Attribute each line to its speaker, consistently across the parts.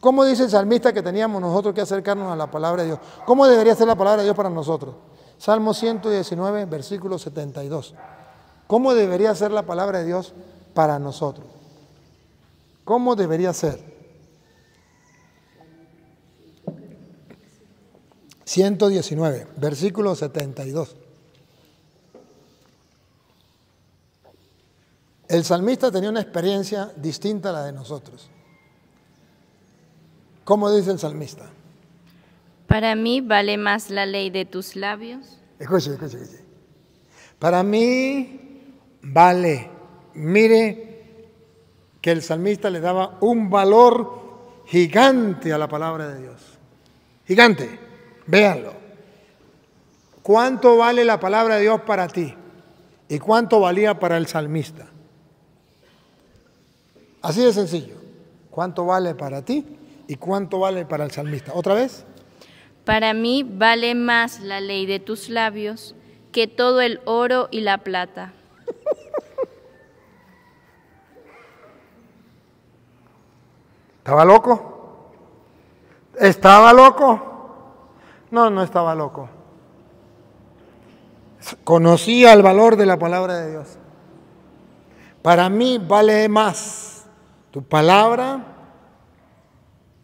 Speaker 1: ¿Cómo dice el salmista que teníamos nosotros que acercarnos a la palabra de Dios? ¿Cómo debería ser la palabra de Dios para nosotros? Salmo 119, versículo 72. ¿Cómo debería ser la palabra de Dios para nosotros? ¿Cómo debería ser? 119, versículo 72. El salmista tenía una experiencia distinta a la de nosotros. ¿Cómo dice el salmista?
Speaker 2: Para mí vale más la ley de tus labios.
Speaker 1: Escuche, escuche, escuche. Para mí vale. Mire que el salmista le daba un valor gigante a la palabra de Dios. Gigante. Véanlo. ¿Cuánto vale la palabra de Dios para ti? ¿Y cuánto valía para el salmista? Así de sencillo. ¿Cuánto vale para ti? ¿Y cuánto vale para el salmista? ¿Otra vez?
Speaker 2: Para mí vale más la ley de tus labios que todo el oro y la plata.
Speaker 1: ¿Estaba loco? ¿Estaba loco? No, no estaba loco. Conocía el valor de la palabra de Dios. Para mí vale más tu palabra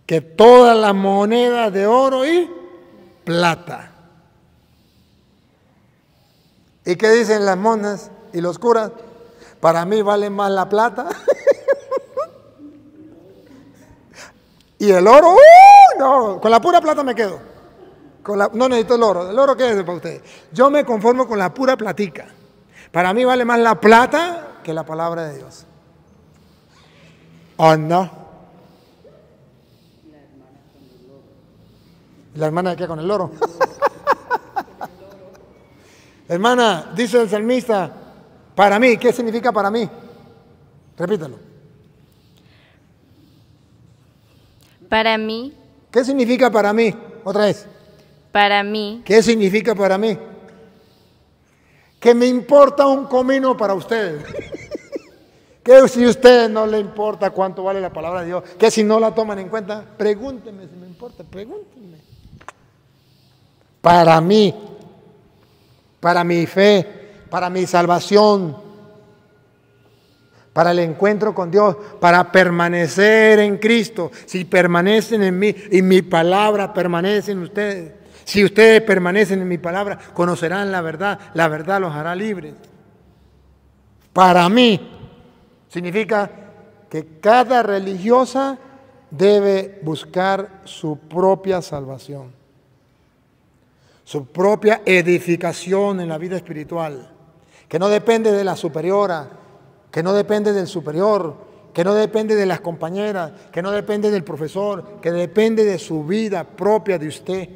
Speaker 1: que toda la moneda de oro y plata. ¿Y qué dicen las monas y los curas? Para mí vale más la plata. y el oro, ¡uh! No, con la pura plata me quedo. Con la, no necesito el oro. ¿El oro qué es para ustedes? Yo me conformo con la pura platica. Para mí vale más la plata que la palabra de Dios. oh, no? La hermana de con el loro. hermana, dice el salmista, para mí, ¿qué significa para mí? Repítelo. Para mí. ¿Qué significa para mí? Otra vez. Para mí. ¿Qué significa para mí? Que me importa un comino para ustedes. que si a ustedes no le importa cuánto vale la palabra de Dios, que si no la toman en cuenta, pregúntenme si me importa, pregúntenme para mí, para mi fe, para mi salvación, para el encuentro con Dios, para permanecer en Cristo. Si permanecen en mí y mi palabra permanece en ustedes, si ustedes permanecen en mi palabra, conocerán la verdad, la verdad los hará libres. Para mí significa que cada religiosa debe buscar su propia salvación su propia edificación en la vida espiritual, que no depende de la superiora, que no depende del superior, que no depende de las compañeras, que no depende del profesor, que depende de su vida propia de usted,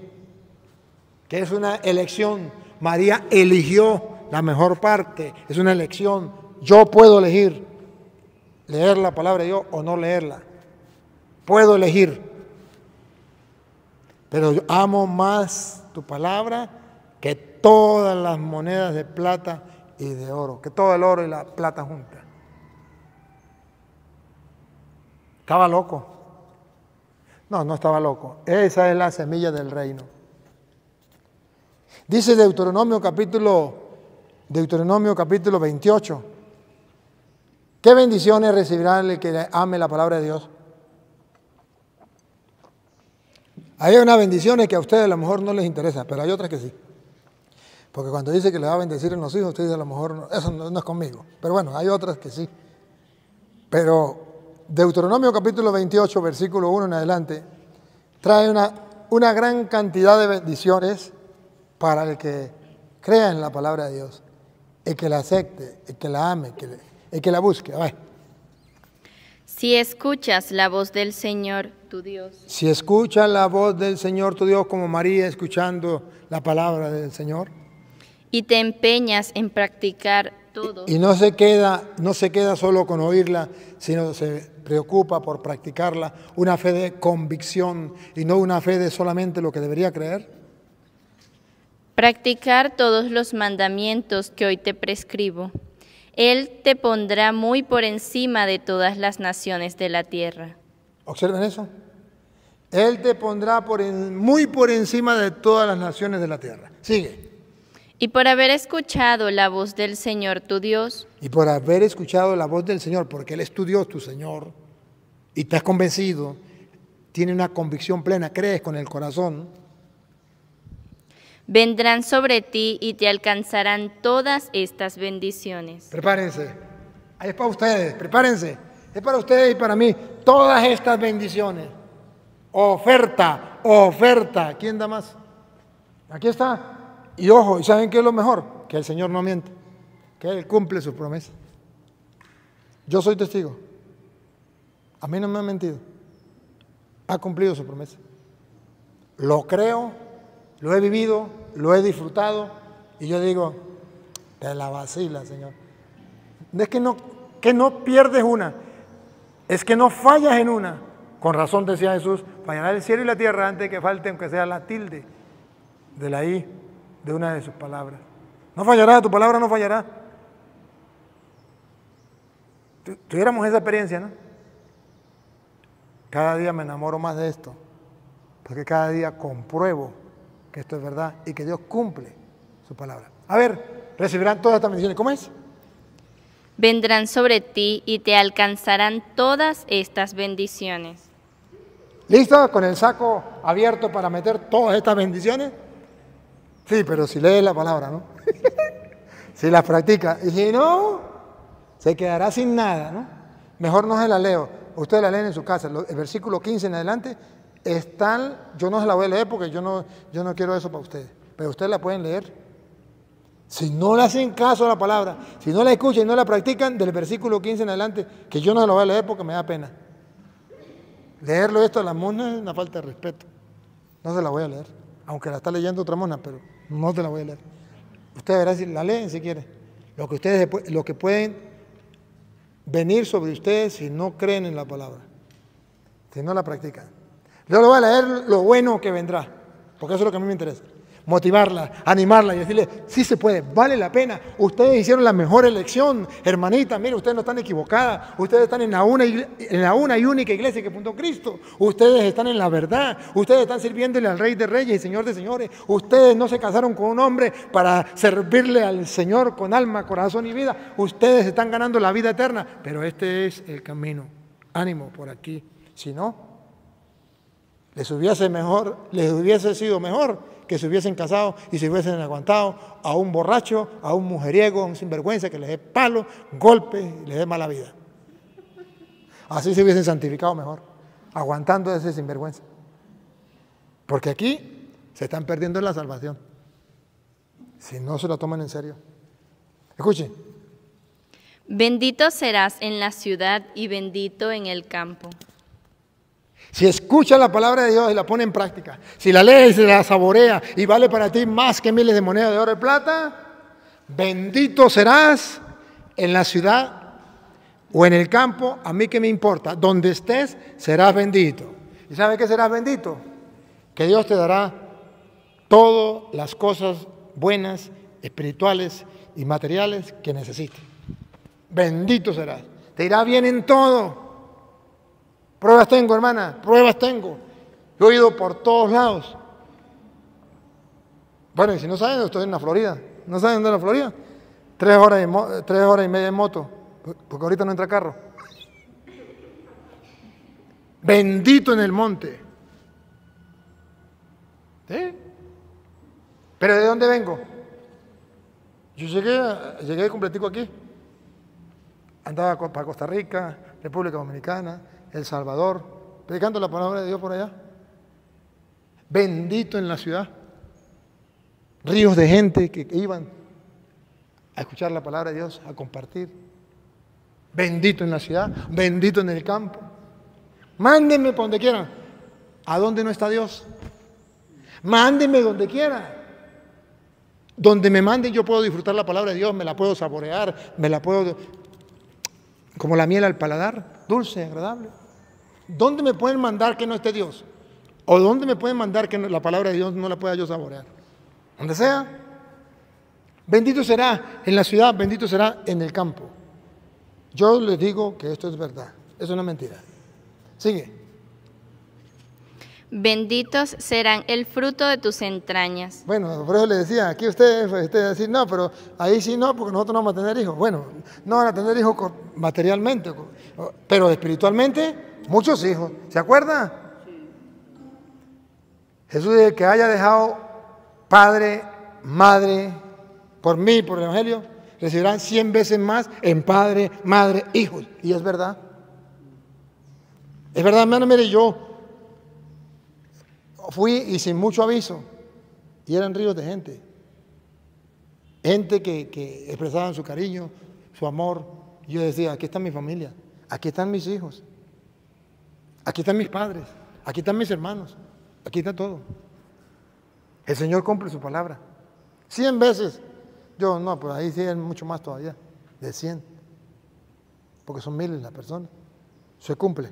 Speaker 1: que es una elección. María eligió la mejor parte, es una elección. Yo puedo elegir leer la palabra de Dios o no leerla. Puedo elegir. Pero yo amo más palabra, que todas las monedas de plata y de oro, que todo el oro y la plata juntas. Estaba loco. No, no estaba loco. Esa es la semilla del reino. Dice Deuteronomio capítulo Deuteronomio capítulo 28. ¿Qué bendiciones recibirá el que ame la palabra de Dios? Hay unas bendiciones que a ustedes a lo mejor no les interesa, pero hay otras que sí. Porque cuando dice que le va a bendecir en los hijos, ustedes a lo mejor, no, eso no, es conmigo. Pero bueno, hay otras que sí. Pero Deuteronomio capítulo 28, versículo 1 en adelante, trae una, gran cantidad de bendiciones para el que crea en la palabra de Dios, el que la acepte, el que la ame, que, que la busque. A ver.
Speaker 2: Si escuchas la voz del Señor, tu Dios.
Speaker 1: Si escuchas la voz del Señor, tu Dios, como María escuchando la palabra del Señor.
Speaker 2: Y te empeñas en practicar todo.
Speaker 1: Y, no se queda, no se queda solo con oírla, sino se preocupa por practicarla, una fe de convicción y no una fe de solamente lo que debería creer.
Speaker 2: Practicar todos los mandamientos que hoy te prescribo. Él te pondrá muy por encima de todas las naciones de la tierra.
Speaker 1: Observen eso. Él te pondrá muy por encima de todas las naciones de la tierra. Sigue.
Speaker 2: Y por haber escuchado la voz del Señor tu Dios.
Speaker 1: Y por haber escuchado la voz del Señor, porque Él es tu Dios, tu Señor, y te has convencido, tiene una convicción plena, crees con el corazón
Speaker 2: vendrán sobre ti y te alcanzarán todas estas bendiciones.
Speaker 1: Prepárense, es para ustedes, prepárense, es para ustedes y para mí, todas estas bendiciones. Oferta, oferta, ¿quién da más? Aquí está. Y ojo, ¿y saben qué es lo mejor? Que el Señor no miente, que Él cumple sus promesas. Yo soy testigo. A mí no me ha mentido. Ha cumplido su promesa. Lo creo lo he vivido, lo he disfrutado y yo digo, te la vacila, Señor. Es que no, que no pierdes una, es que no fallas en una. Con razón decía Jesús, fallará el cielo y la tierra antes que falte, aunque sea la tilde de la I de una de sus palabras. No fallará, tu palabra no fallará. tuviéramos esa experiencia, ¿no? Cada día me enamoro más de esto, porque cada día compruebo que esto es verdad y que Dios cumple su palabra. A ver, recibirán todas estas bendiciones. ¿Cómo es?
Speaker 2: Vendrán sobre ti y te alcanzarán todas estas bendiciones.
Speaker 1: ¿Listo? ¿Con el saco abierto para meter todas estas bendiciones? Sí, pero si lees la palabra, ¿no? si las practica. Y si no, se quedará sin nada, ¿no? Mejor no se la leo. Ustedes la leen en su casa. El versículo 15 en adelante están, yo no se la voy a leer porque yo no, yo no quiero eso para ustedes, pero ustedes la pueden leer. Si no le hacen caso a la palabra, si no la escuchan y no la practican, del versículo 15 en adelante, que yo no se la voy a leer porque me da pena. Leerlo esto a la mona es una falta de respeto. No se la voy a leer, aunque la está leyendo otra mona, pero no se la voy a leer. Ustedes verán si la leen si quieren. Lo que ustedes lo que pueden venir sobre ustedes si no creen en la palabra, si no la practican. Yo le voy a leer lo bueno que vendrá, porque eso es lo que a mí me interesa. Motivarla, animarla y decirle, sí se puede, vale la pena. Ustedes hicieron la mejor elección, hermanita, mire, ustedes no están equivocadas. Ustedes están en la una, y única iglesia que apuntó Cristo. Ustedes están en la verdad. Ustedes están sirviéndole al Rey de Reyes y Señor de Señores. Ustedes no se casaron con un hombre para servirle al Señor con alma, corazón y vida. Ustedes están ganando la vida eterna, pero este es el camino. Ánimo por aquí. Si no, les hubiese, mejor, les hubiese sido mejor que se hubiesen casado y se hubiesen aguantado a un borracho, a un mujeriego, a un sinvergüenza que les dé palo, golpes y les dé mala vida. Así se hubiesen santificado mejor, aguantando ese sinvergüenza. Porque aquí se están perdiendo la salvación, si no se la toman en serio. Escuchen.
Speaker 2: Bendito serás en la ciudad y bendito en el campo.
Speaker 1: Si escucha la palabra de Dios y la pone en práctica, si la lee y se la saborea y vale para ti más que miles de monedas de oro y plata, bendito serás en la ciudad o en el campo, a mí que me importa, donde estés serás bendito. ¿Y sabes qué serás bendito? Que Dios te dará todas las cosas buenas, espirituales y materiales que necesites. Bendito serás. Te irá bien en todo. Pruebas tengo, hermana, pruebas tengo. Yo he ido por todos lados. Bueno, y si no saben, estoy en la Florida. ¿No saben dónde es la Florida? Tres horas, y tres horas y media en moto, porque ahorita no entra carro. Bendito en el monte. ¿Sí? ¿Pero de dónde vengo? Yo llegué, llegué completico aquí. Andaba para Costa Rica, República Dominicana, el Salvador, predicando la palabra de Dios por allá. Bendito en la ciudad. Ríos de gente que iban a escuchar la palabra de Dios, a compartir. Bendito en la ciudad, bendito en el campo. Mándenme por donde quieran. ¿A dónde no está Dios? Mándenme donde quiera. Donde me manden yo puedo disfrutar la palabra de Dios, me la puedo saborear, me la puedo como la miel al paladar, dulce, agradable. ¿Dónde me pueden mandar que no esté Dios? ¿O dónde me pueden mandar que la palabra de Dios no la pueda yo saborear? Donde sea. Bendito será en la ciudad, bendito será en el campo. Yo les digo que esto es verdad. es una mentira. Sigue
Speaker 2: benditos serán el fruto de tus entrañas.
Speaker 1: Bueno, por eso le decía, aquí ustedes usted decir, no, pero ahí sí no, porque nosotros no vamos a tener hijos. Bueno, no van a tener hijos materialmente, pero espiritualmente, muchos hijos. ¿Se acuerda? Jesús dice que haya dejado padre, madre, por mí, por el Evangelio, recibirán cien veces más en padre, madre, hijos. Y es verdad. Es verdad, hermano, mire, yo fui y sin mucho aviso, y eran ríos de gente. Gente que, expresaban su cariño, su amor. yo decía, aquí está mi familia, aquí están mis hijos, aquí están mis padres, aquí están mis hermanos, aquí está todo. El Señor cumple su palabra. Cien veces. Yo no, pues ahí sí mucho más todavía, de cien. Porque son miles las personas. Se cumple.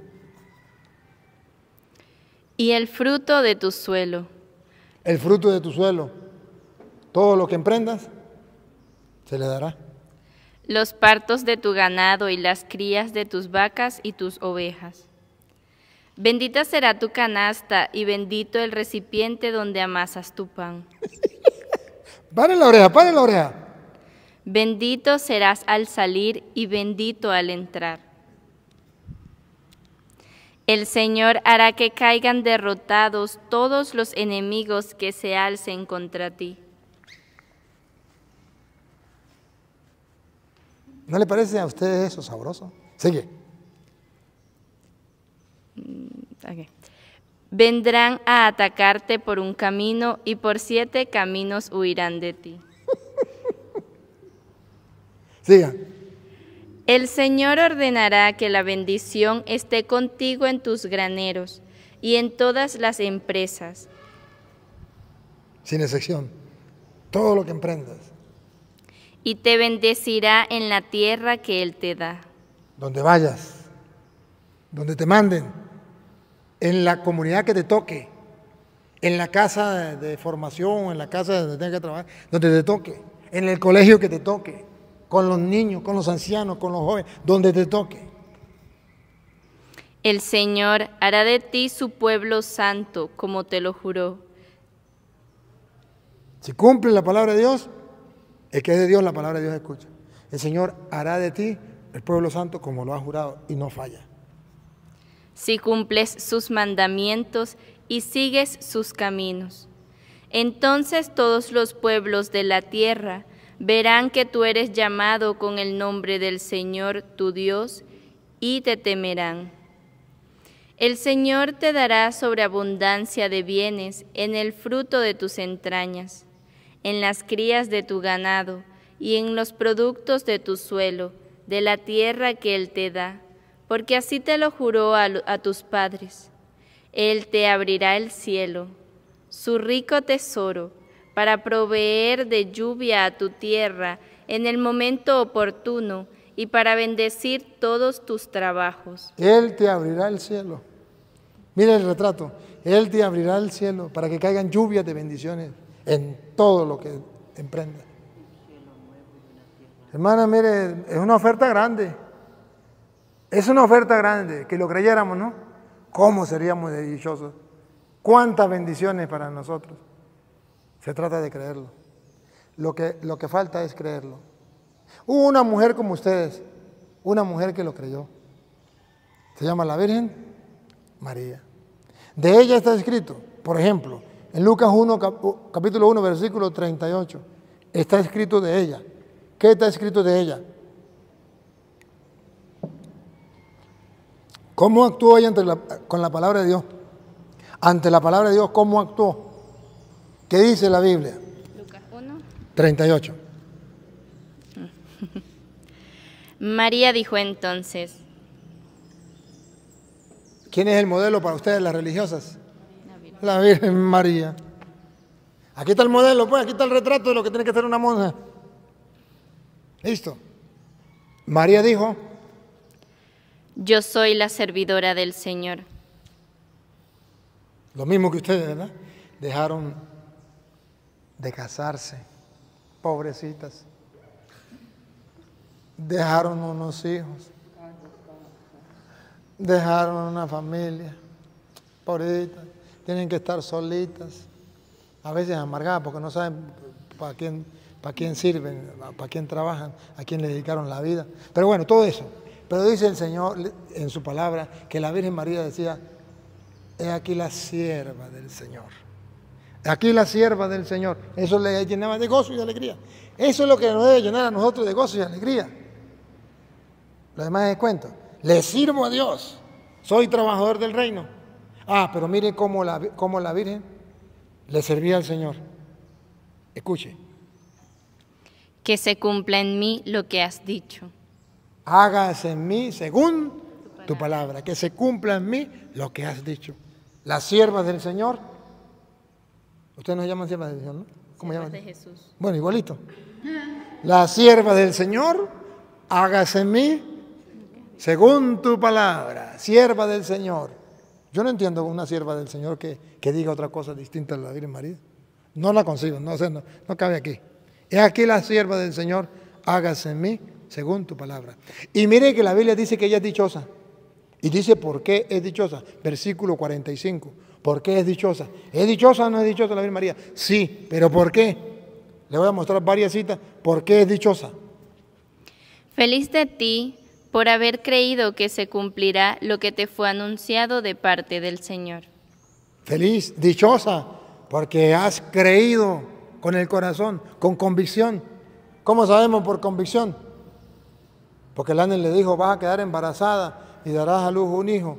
Speaker 2: Y el fruto de tu suelo.
Speaker 1: El fruto de tu suelo. Todo lo que emprendas se le dará.
Speaker 2: Los partos de tu ganado y las crías de tus vacas y tus ovejas. Bendita será tu canasta y bendito el recipiente donde amasas tu pan.
Speaker 1: ¡Pare la oreja, pare la oreja.
Speaker 2: Bendito serás al salir y bendito al entrar. El Señor hará que caigan derrotados todos los enemigos que se alcen contra ti.
Speaker 1: ¿No le parece a ustedes eso sabroso? Sigue. Mm,
Speaker 2: Vendrán a atacarte por un camino y por siete caminos huirán de ti.
Speaker 1: Sigan.
Speaker 2: El Señor ordenará que la bendición esté contigo en tus graneros y en todas las empresas.
Speaker 1: Sin excepción, todo lo que emprendas.
Speaker 2: Y te bendecirá en la tierra que Él te da.
Speaker 1: Donde vayas, donde te manden, en la comunidad que te toque, en la casa de formación, en la casa donde tengas que trabajar, donde te toque, en el colegio que te toque, con los niños, con los ancianos, con los jóvenes, donde te toque.
Speaker 2: El Señor hará de ti su pueblo santo, como te lo juró.
Speaker 1: Si cumple la palabra de Dios, es que es de Dios la palabra de Dios escucha. El Señor hará de ti el pueblo santo como lo ha jurado y no falla.
Speaker 2: Si cumples sus mandamientos y sigues sus caminos, entonces todos los pueblos de la tierra verán que tú eres llamado con el nombre del Señor tu Dios y te temerán. El Señor te dará sobreabundancia de bienes en el fruto de tus entrañas, en las crías de tu ganado y en los productos de tu suelo, de la tierra que Él te da, porque así te lo juró a, tus padres. Él te abrirá el cielo, su rico tesoro, para proveer de lluvia a tu tierra en el momento oportuno y para bendecir todos tus trabajos.
Speaker 1: Él te abrirá el cielo. mire el retrato. Él te abrirá el cielo para que caigan lluvias de bendiciones en todo lo que emprendas. Hermana, mire, es una oferta grande. Es una oferta grande, que lo creyéramos, ¿no? ¿Cómo seríamos dichosos? ¿Cuántas bendiciones para nosotros? Se trata de creerlo. Lo que, lo que falta es creerlo. Hubo una mujer como ustedes, una mujer que lo creyó. Se llama la Virgen María. De ella está escrito, por ejemplo, en Lucas 1, capítulo 1, versículo 38, está escrito de ella. ¿Qué está escrito de ella? ¿Cómo actuó ella con la palabra de Dios? Ante la palabra de Dios, ¿cómo actuó? ¿Qué dice la Biblia? Lucas 1. 38.
Speaker 2: María dijo entonces.
Speaker 1: ¿Quién es el modelo para ustedes, las religiosas? La Virgen, María. Aquí está el modelo, pues, aquí está el retrato de lo que tiene que hacer una monja. Listo. María dijo,
Speaker 2: yo soy la servidora del Señor.
Speaker 1: Lo mismo que ustedes, ¿verdad? Dejaron de casarse, pobrecitas. Dejaron unos hijos, dejaron una familia, pobrecitas, tienen que estar solitas, a veces amargadas porque no saben para quién, para quién sirven, para quién trabajan, a quién le dedicaron la vida. Pero bueno, todo eso. Pero dice el Señor en su palabra que la Virgen María decía, he aquí la sierva del Señor. Aquí la sierva del Señor. Eso le llenaba de gozo y de alegría. Eso es lo que nos debe llenar a nosotros de gozo y alegría. Lo demás es cuento. Le sirvo a Dios. Soy trabajador del reino. Ah, pero mire cómo la, la Virgen le servía al Señor. Escuche.
Speaker 2: Que se cumpla en mí lo que has dicho.
Speaker 1: Hágase en mí según tu palabra. tu palabra. Que se cumpla en mí lo que has dicho. Las siervas del Señor Ustedes nos llaman sierva del Señor, ¿no? ¿Cómo llaman? de Jesús. Bueno, igualito. Ah. La sierva del Señor, hágase en mí según tu palabra, sierva del Señor. Yo no entiendo una sierva del Señor que, diga otra cosa distinta a la Virgen María. No la consigo, no, sé, no, no cabe aquí. Es aquí la sierva del Señor, hágase en mí según tu palabra. Y mire que la Biblia dice que ella es dichosa. Y dice por qué es dichosa. Versículo 45. ¿Por qué es dichosa? ¿Es dichosa o no es dichosa la Virgen María? Sí, pero ¿por qué? Le voy a mostrar varias citas. ¿Por qué es dichosa?
Speaker 2: Feliz de ti por haber creído que se cumplirá lo que te fue anunciado de parte del Señor.
Speaker 1: Feliz, dichosa, porque has creído con el corazón, con convicción. ¿Cómo sabemos por convicción? Porque el ángel le dijo, vas a quedar embarazada y darás a luz un hijo.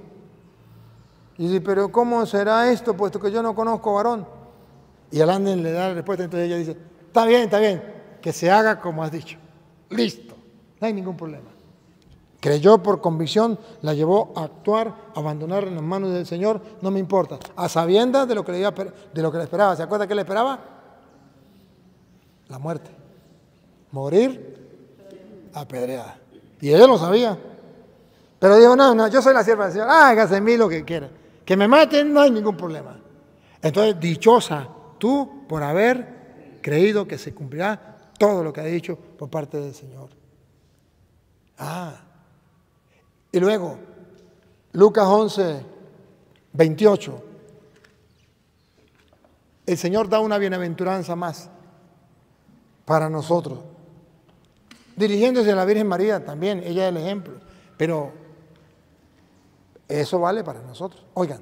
Speaker 1: Y dice, pero ¿cómo será esto, puesto que yo no conozco varón? Y Alán le da la respuesta, entonces ella dice, está bien, está bien, que se haga como has dicho. Listo, no hay ningún problema. Creyó por convicción, la llevó a actuar, a abandonar en las manos del Señor, no me importa, a sabiendas de lo que le, de lo que le esperaba. ¿Se acuerda qué le esperaba? La muerte. Morir apedreada. Y ella lo sabía. Pero dijo, no, no, yo soy la sierva del Señor, hágase en mí lo que quiera que me maten, no hay ningún problema. Entonces, dichosa tú por haber creído que se cumplirá todo lo que ha dicho por parte del Señor. Ah, y luego, Lucas 11, 28, el Señor da una bienaventuranza más para nosotros, dirigiéndose a la Virgen María también, ella es el ejemplo, pero eso vale para nosotros. Oigan.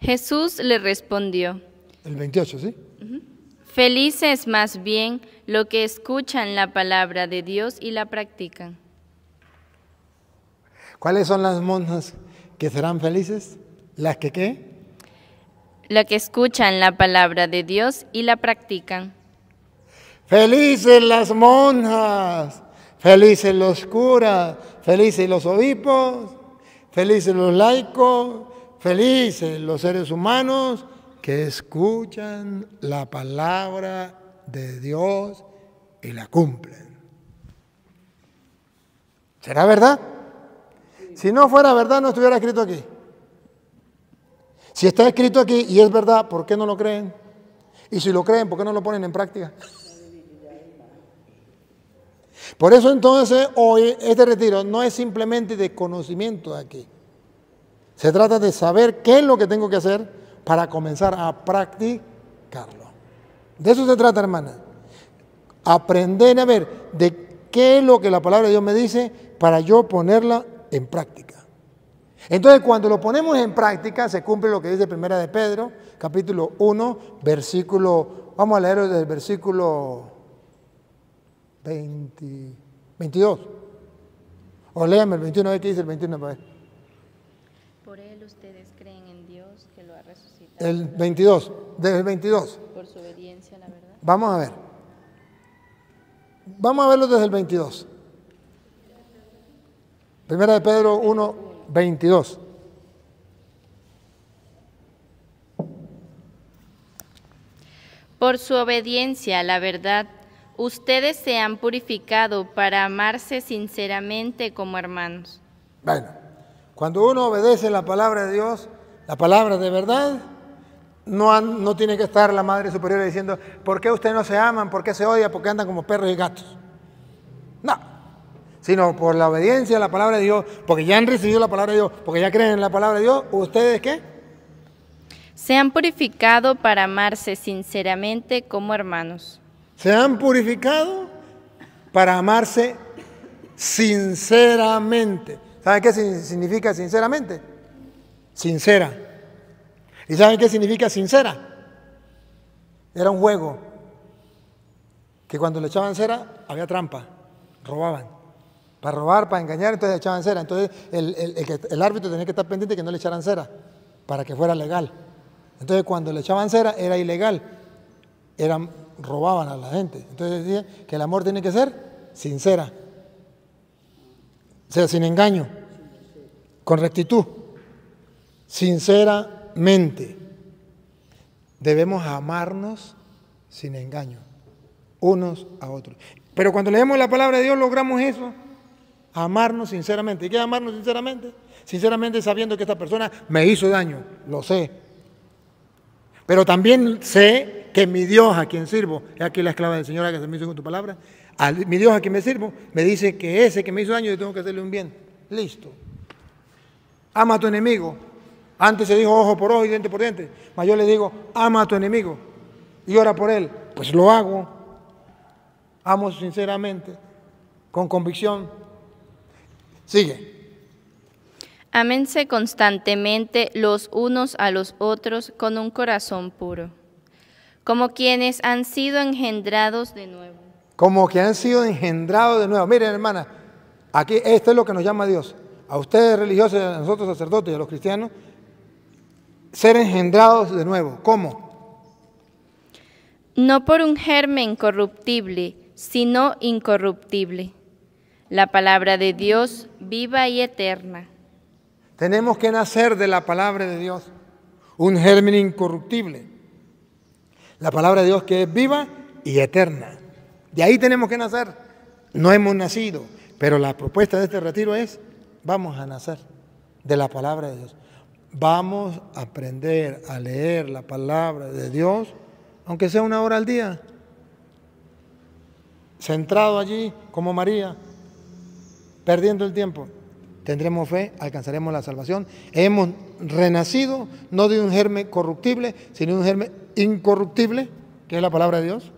Speaker 2: Jesús le respondió.
Speaker 1: El 28, ¿sí?
Speaker 2: Felices más bien lo que escuchan la palabra de Dios y la practican.
Speaker 1: ¿Cuáles son las monjas que serán felices? ¿Las que qué?
Speaker 2: Las que escuchan la palabra de Dios y la practican.
Speaker 1: Felices las monjas, felices los curas, felices los obispos, felices los laicos, felices los seres humanos que escuchan la palabra de Dios y la cumplen. ¿Será verdad? Si no fuera verdad, no estuviera escrito aquí. Si está escrito aquí y es verdad, ¿por qué no lo creen? Y si lo creen, ¿por qué no lo ponen en práctica? Por eso entonces hoy este retiro no es simplemente de conocimiento de aquí. Se trata de saber qué es lo que tengo que hacer para comenzar a practicarlo. De eso se trata, hermana. Aprender a ver de qué es lo que la palabra de Dios me dice para yo ponerla en práctica. Entonces, cuando lo ponemos en práctica, se cumple lo que dice Primera de Pedro, capítulo 1, versículo, vamos a leer el versículo 20, 22. O léame el 21, qué dice el 21 pues.
Speaker 2: Por él ustedes creen en Dios que lo
Speaker 1: ha resucitado. El 22, desde el 22.
Speaker 2: Por su obediencia a la verdad.
Speaker 1: Vamos a ver. Vamos a verlo desde el 22. Primera de Pedro 1, 22.
Speaker 2: Por su obediencia a la verdad Ustedes se han purificado para amarse sinceramente como hermanos. Bueno,
Speaker 1: cuando uno obedece la palabra de Dios, la palabra de verdad, no, no tiene que estar la Madre Superior diciendo, ¿por qué ustedes no se aman? ¿Por qué se odian? ¿Por qué andan como perros y gatos? No, sino por la obediencia a la palabra de Dios, porque ya han recibido la palabra de Dios, porque ya creen en la palabra de Dios, ¿ustedes qué?
Speaker 2: Se han purificado para amarse sinceramente como hermanos
Speaker 1: se han purificado para amarse sinceramente. ¿Saben qué significa sinceramente? Sincera. ¿Y saben qué significa sincera? Era un juego que cuando le echaban cera había trampa, robaban. Para robar, para engañar, entonces le echaban cera. Entonces el, el, árbitro tenía que estar pendiente que no le echaran cera para que fuera legal. Entonces cuando le echaban cera era ilegal. Eran robaban a la gente. Entonces decía que el amor tiene que ser sincera, o sea, sin engaño, con rectitud, sinceramente. Debemos amarnos sin engaño, unos a otros. Pero cuando leemos la palabra de Dios logramos eso, amarnos sinceramente. ¿Y qué amarnos sinceramente? Sinceramente sabiendo que esta persona me hizo daño, lo sé. Pero también sé que mi Dios a quien sirvo, es aquí la esclava del Señor que se me hizo con tu palabra, mi Dios a quien me sirvo, me dice que ese que me hizo daño yo tengo que hacerle un bien. Listo. Ama a tu enemigo. Antes se dijo ojo por ojo y diente por diente, mas yo le digo, ama a tu enemigo y ora por él. Pues lo hago. Amo sinceramente, con convicción. Sigue.
Speaker 2: Amense constantemente los unos a los otros con un corazón puro como quienes han sido engendrados de nuevo.
Speaker 1: Como que han sido engendrados de nuevo. Miren, hermana, aquí esto es lo que nos llama Dios. A ustedes religiosos, a nosotros sacerdotes y a los cristianos, ser engendrados de nuevo. ¿Cómo?
Speaker 2: No por un germen corruptible, sino incorruptible. La palabra de Dios viva y eterna.
Speaker 1: Tenemos que nacer de la palabra de Dios, un germen incorruptible. La palabra de Dios que es viva y eterna. De ahí tenemos que nacer. No hemos nacido, pero la propuesta de este retiro es, vamos a nacer de la palabra de Dios. Vamos a aprender a leer la palabra de Dios, aunque sea una hora al día. Centrado allí, como María, perdiendo el tiempo. Tendremos fe, alcanzaremos la salvación. Hemos renacido, no de un germen corruptible, sino de un germen incorruptible, que es la palabra de Dios?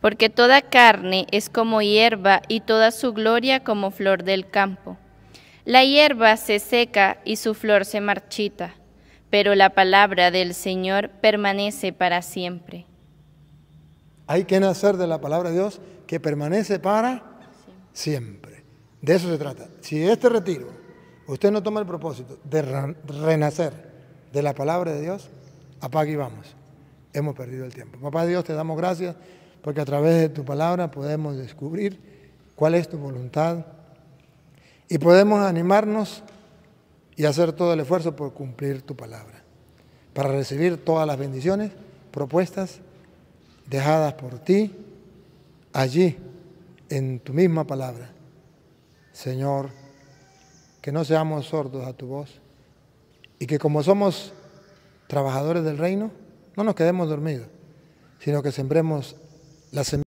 Speaker 2: Porque toda carne es como hierba y toda su gloria como flor del campo. La hierba se seca y su flor se marchita, pero la palabra del Señor permanece para siempre.
Speaker 1: Hay que nacer de la palabra de Dios que permanece para siempre. De eso se trata. Si este retiro usted no toma el propósito de renacer de la palabra de Dios, apague y vamos hemos perdido el tiempo. Papá Dios, te damos gracias porque a través de tu palabra podemos descubrir cuál es tu voluntad y podemos animarnos y hacer todo el esfuerzo por cumplir tu palabra, para recibir todas las bendiciones propuestas dejadas por ti allí en tu misma palabra. Señor, que no seamos sordos a tu voz y que como somos trabajadores del reino, no nos quedemos dormidos, sino que sembremos la semilla.